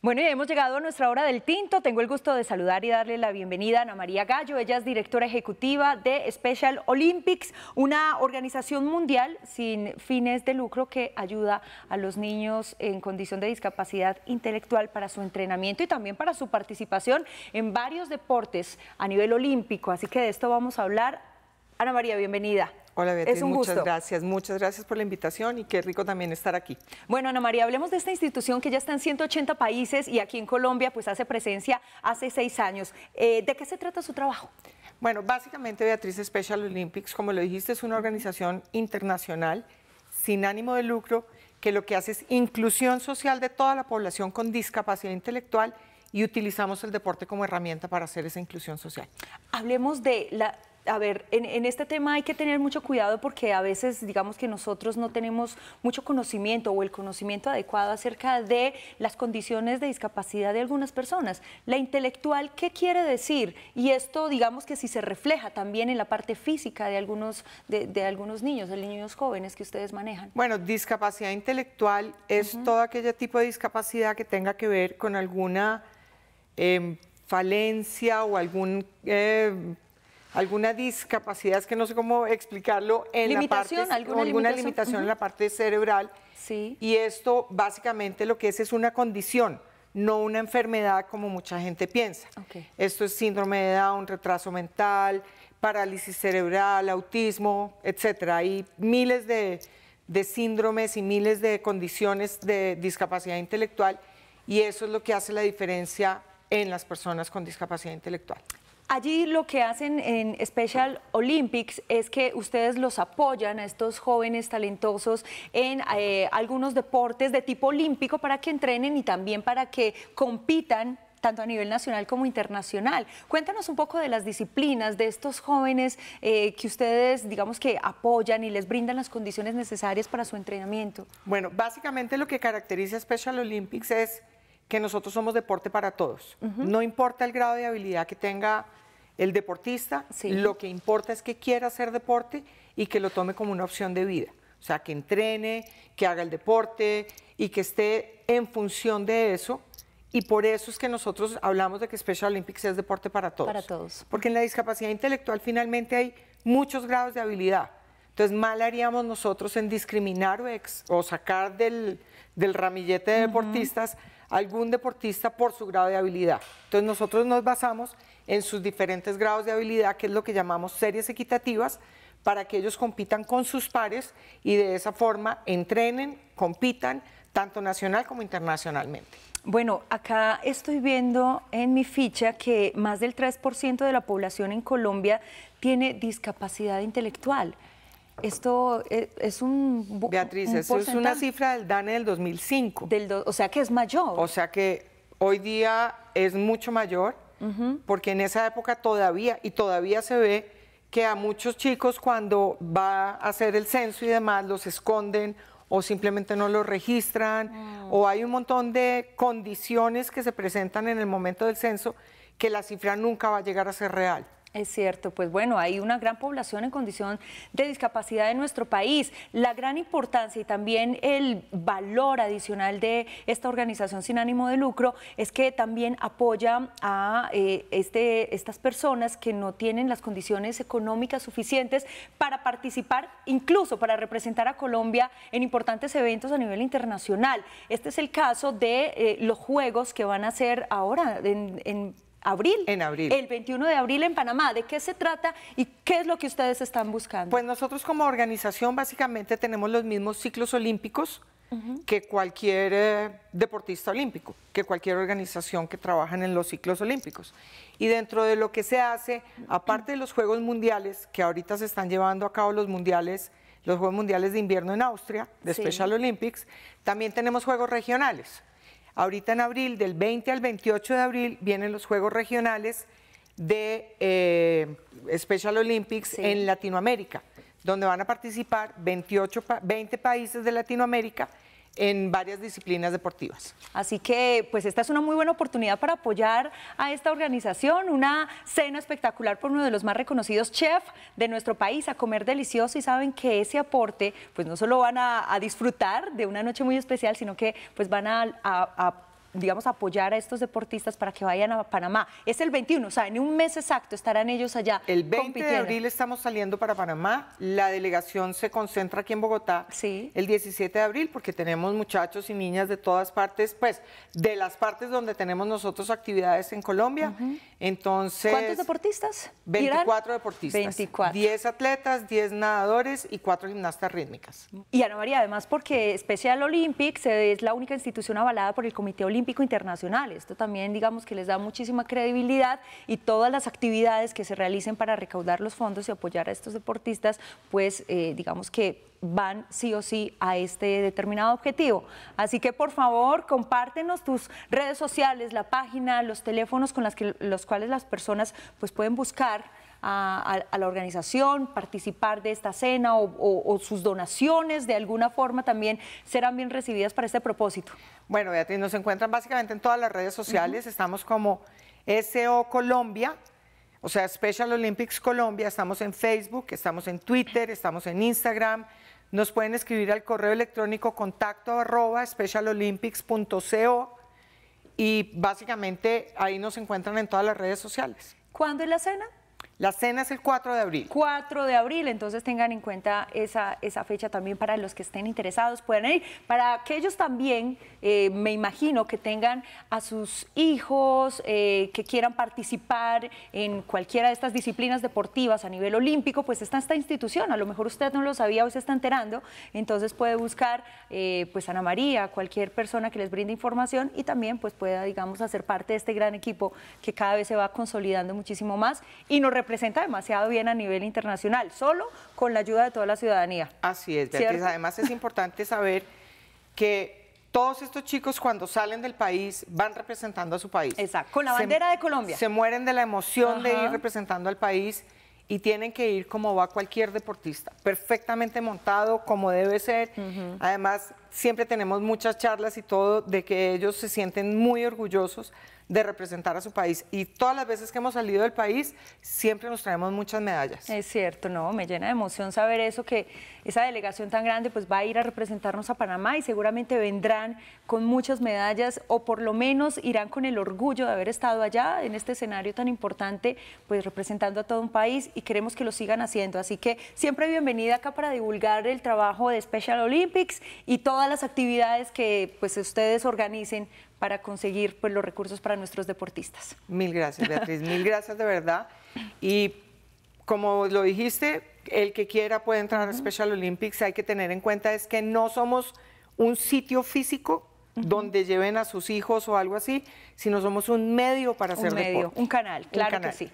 Bueno, ya hemos llegado a nuestra hora del tinto. Tengo el gusto de saludar y darle la bienvenida a Ana María Gallo. Ella es directora ejecutiva de Special Olympics, una organización mundial sin fines de lucro que ayuda a los niños en condición de discapacidad intelectual para su entrenamiento y también para su participación en varios deportes a nivel olímpico. Así que de esto vamos a hablar. Ana María, bienvenida. Hola Beatriz, muchas gracias, muchas gracias por la invitación y qué rico también estar aquí. Bueno, Ana María, hablemos de esta institución que ya está en 180 países y aquí en Colombia pues hace presencia hace seis años. Eh, ¿De qué se trata su trabajo? Bueno, básicamente Beatriz Special Olympics, como lo dijiste, es una organización internacional sin ánimo de lucro que lo que hace es inclusión social de toda la población con discapacidad intelectual y utilizamos el deporte como herramienta para hacer esa inclusión social. Hablemos de la a ver, en, este tema hay que tener mucho cuidado porque a veces digamos que nosotros no tenemos mucho conocimiento o el conocimiento adecuado acerca de las condiciones de discapacidad de algunas personas. La intelectual, ¿qué quiere decir? Y esto digamos que si se refleja también en la parte física de algunos, de, algunos niños, de niños jóvenes que ustedes manejan. Bueno, discapacidad intelectual es todo aquel tipo de discapacidad que tenga que ver con alguna... Em, falencia o algún eh, alguna discapacidad, es que no sé cómo explicarlo, en la parte, alguna, limitación, en la parte cerebral. Y esto básicamente lo que es es una condición, no una enfermedad como mucha gente piensa. Esto es síndrome de Down, retraso mental, parálisis cerebral, autismo, etcétera. Hay miles de síndromes y miles de condiciones de discapacidad intelectual y eso es lo que hace la diferencia en las personas con discapacidad intelectual. Allí lo que hacen en Special Olympics es que ustedes los apoyan a estos jóvenes talentosos en eh, algunos deportes de tipo olímpico para que entrenen y también para que compitan tanto a nivel nacional como internacional. Cuéntanos un poco de las disciplinas de estos jóvenes eh, que ustedes, digamos que apoyan y les brindan las condiciones necesarias para su entrenamiento. Bueno, básicamente lo que caracteriza Special Olympics es que nosotros somos deporte para todos. No importa el grado de habilidad que tenga el deportista lo que importa es que quiera hacer deporte y que lo tome como una opción de vida. O sea, que entrene, que haga el deporte y que esté en función de eso. Y por eso es que nosotros hablamos de que Special Olympics es deporte para todos. Para todos. Porque en la discapacidad intelectual finalmente hay muchos grados de habilidad. Entonces, mal haríamos nosotros en discriminar o, sacar del, ramillete de deportistas algún deportista por su grado de habilidad. Entonces nosotros nos basamos en sus diferentes grados de habilidad, que es lo que llamamos series equitativas, para que ellos compitan con sus pares y de esa forma entrenen, compitan, tanto nacional como internacionalmente. Bueno, acá estoy viendo en mi ficha que más del 3% de la población en Colombia tiene discapacidad intelectual. Esto e, es un... Beatriz, eso es una cifra del DANE del 2005. Del o sea que es mayor. O sea que hoy día es mucho mayor, porque en esa época todavía, y todavía se ve que a muchos chicos cuando va a hacer el censo y demás los esconden o simplemente no los registran, mm. o hay un montón de condiciones que se presentan en el momento del censo que la cifra nunca va a llegar a ser real. Es cierto, pues bueno, hay una gran población en condición de discapacidad en nuestro país. La gran importancia y también el valor adicional de esta organización sin ánimo de lucro es que también apoya a eh, este, estas personas que no tienen las condiciones económicas suficientes para participar, incluso para representar a Colombia en importantes eventos a nivel internacional. Este es el caso de eh, los juegos que van a ser ahora en, en abril. En abril. El 21 de abril en Panamá. ¿De qué se trata y qué es lo que ustedes están buscando? Pues nosotros como organización básicamente tenemos los mismos ciclos olímpicos que cualquier eh, deportista olímpico, que cualquier organización que trabaja en los ciclos olímpicos. Y dentro de lo que se hace, aparte de los Juegos Mundiales, que ahorita se están llevando a cabo los mundiales, los Juegos Mundiales de Invierno en Austria, de Special Olympics, también tenemos Juegos Regionales. Ahorita en abril, del 20 al 28 de abril, vienen los Juegos Regionales de eh, Special Olympics en Latinoamérica, donde van a participar 20 países de Latinoamérica en varias disciplinas deportivas. Así que, pues esta es una muy buena oportunidad para apoyar a esta organización, una cena espectacular por uno de los más reconocidos chefs de nuestro país, a comer delicioso y saben que ese aporte, pues no solo van a, disfrutar de una noche muy especial, sino que pues van a, a digamos, apoyar a estos deportistas para que vayan a Panamá. Es el 21, o sea, en un mes exacto estarán ellos allá. El 20 de abril estamos saliendo para Panamá, la delegación se concentra aquí en Bogotá sí. el 17 de abril porque tenemos muchachos y niñas de todas partes, pues de las partes donde tenemos nosotros actividades en Colombia. Entonces... ¿Cuántos deportistas? 24 deportistas. 24. 10 atletas, 10 nadadores y 4 gimnastas rítmicas. Y Ana María, además porque Special Olympics es la única institución avalada por el Comité Olímpico Internacional. Esto también, digamos, que les da muchísima credibilidad y todas las actividades que se realicen para recaudar los fondos y apoyar a estos deportistas, pues, eh, digamos que van sí o sí a este determinado objetivo. Así que por favor, compártenos tus redes sociales, la página, los teléfonos con las que, los cuales las personas pues, pueden buscar a, la organización, participar de esta cena o, sus donaciones de alguna forma también serán bien recibidas para este propósito. Bueno, Beatriz, nos encuentran básicamente en todas las redes sociales, estamos como SO Colombia, o sea, Special Olympics Colombia, estamos en Facebook, estamos en Twitter, estamos en Instagram. Nos pueden escribir al correo electrónico contacto arroba y básicamente ahí nos encuentran en todas las redes sociales. ¿Cuándo es la cena? La cena es el 4 de abril. 4 de abril, entonces tengan en cuenta esa, esa fecha también para los que estén interesados, puedan ir. Para aquellos también, eh, me imagino que tengan a sus hijos, eh, que quieran participar en cualquiera de estas disciplinas deportivas a nivel olímpico, pues está esta institución, a lo mejor usted no lo sabía, o se está enterando, entonces puede buscar eh, pues Ana María, cualquier persona que les brinde información y también pues pueda, digamos, hacer parte de este gran equipo que cada vez se va consolidando muchísimo más y nos representa demasiado bien a nivel internacional, solo con la ayuda de toda la ciudadanía. Así es, Beatriz. Además es importante saber que todos estos chicos cuando salen del país van representando a su país. Exacto, con la bandera de Colombia. Se mueren de la emoción de ir representando al país y tienen que ir como va cualquier deportista, perfectamente montado, como debe ser. Además, siempre tenemos muchas charlas y todo de que ellos se sienten muy orgullosos de representar a su país. Y todas las veces que hemos salido del país, siempre nos traemos muchas medallas. Es cierto, no, me llena de emoción saber eso, que esa delegación tan grande pues va a ir a representarnos a Panamá y seguramente vendrán con muchas medallas o por lo menos irán con el orgullo de haber estado allá en este escenario tan importante, pues representando a todo un país y queremos que lo sigan haciendo. Así que siempre bienvenida acá para divulgar el trabajo de Special Olympics y todas las actividades que pues ustedes organicen para conseguir pues, los recursos para nuestros deportistas. Mil gracias, Beatriz. Mil gracias de verdad. Y como lo dijiste, el que quiera puede entrar a Special Olympics. Hay que tener en cuenta es que no somos un sitio físico donde lleven a sus hijos o algo así, sino somos un medio para hacer medio, deporte. Un canal, claro que sí.